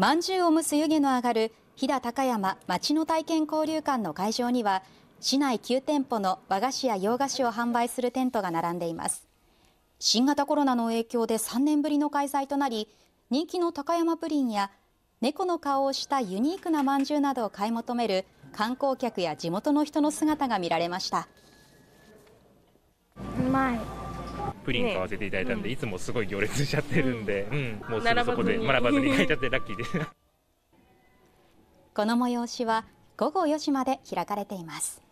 まんじゅうを蒸す湯気の上がる飛騨高山町の体験交流館の会場には市内9店舗の和菓子や洋菓子を販売するテントが並んでいます新型コロナの影響で3年ぶりの開催となり人気の高山プリンや猫の顔をしたユニークなまんじゅうなどを買い求める観光客や地元の人の姿が見られましたうまいプリン買わせていただいたんで、ね、いつもすごい行列しちゃってるんで、うん、うん、もうすぐそこで学ばずに買えちゃってラッキーですこの催しは午後4時まで開かれています。